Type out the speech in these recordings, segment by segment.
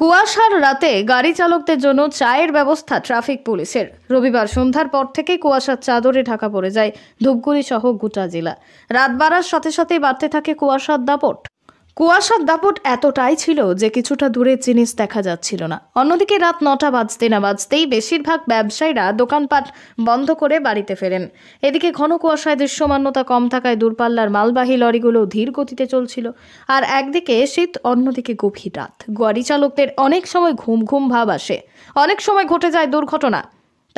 কুয়াশার রাতে গাড়ি চালকদের জন্য চায়ের ব্যবস্থা ট্রাফিক পুলিশের রবিবার সন্ধ্যার পর থেকে কুয়াশার চাদরে ঢাকা পড়ে যায় ধূপগুড়ি সহ গোটা জেলা রাত বাড়ার সাথে সাথে বাড়তে থাকে কুয়াশার দাপট কুয়াশার দাপট এতটাই ছিল যে কিছুটা দূরে জিনিস দেখা যাচ্ছিল না অন্যদিকে রাত নটা বাজতে না বাজতেই বেশিরভাগ ব্যবসায়ীরা দোকানপাট বন্ধ করে বাড়িতে ফেরেন এদিকে ঘন কুয়াশায় দৃশ্যমান্যতা কম থাকায় দূরপাল্লার মালবাহী লরিগুলো ধীর গতিতে চলছিল আর একদিকে শীত অন্যদিকে গভীর রাত গাড়ি চালকদের অনেক সময় ঘুম ঘুম ভাব আসে অনেক সময় ঘটে যায় দুর্ঘটনা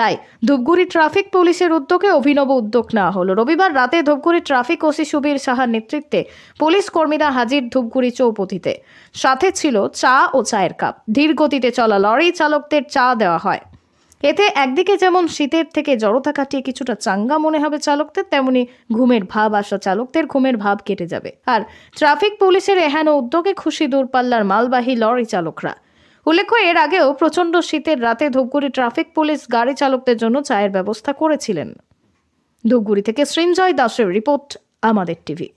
তাই ধূপগুড়ি ট্রাফিক পুলিশের উদ্যোগে অভিনব উদ্যোগ নেওয়া হলো রবিবার রাতে ধূপগুড়ি ট্রাফিক ওসি সুবীর সাহার নেতৃত্বে পুলিশ কর্মীরা হাজির ধূপগুড়ি চৌপতিতে সাথে ছিল চা ও চায়ের কাপ ধীর গতিতে চলা লরি চালকদের চা দেওয়া হয় এতে একদিকে যেমন শীতের থেকে জড়তা কাটিয়ে কিছুটা চাঙ্গা মনে হবে চালকদের তেমনি ঘুমের ভাব আসা চালকদের ঘুমের ভাব কেটে যাবে আর ট্রাফিক পুলিশের এহেন উদ্যোগে খুশি দূরপাল্লার মালবাহী লরি চালকরা উল্লেখ্য এর আগেও প্রচণ্ড শীতের রাতে ধূপগুড়ি ট্রাফিক পুলিশ গাড়ি চালকদের জন্য চায়ের ব্যবস্থা করেছিলেন ধূপগুড়ি থেকে সৃঞ্জয় দাসের রিপোর্ট আমাদের টিভি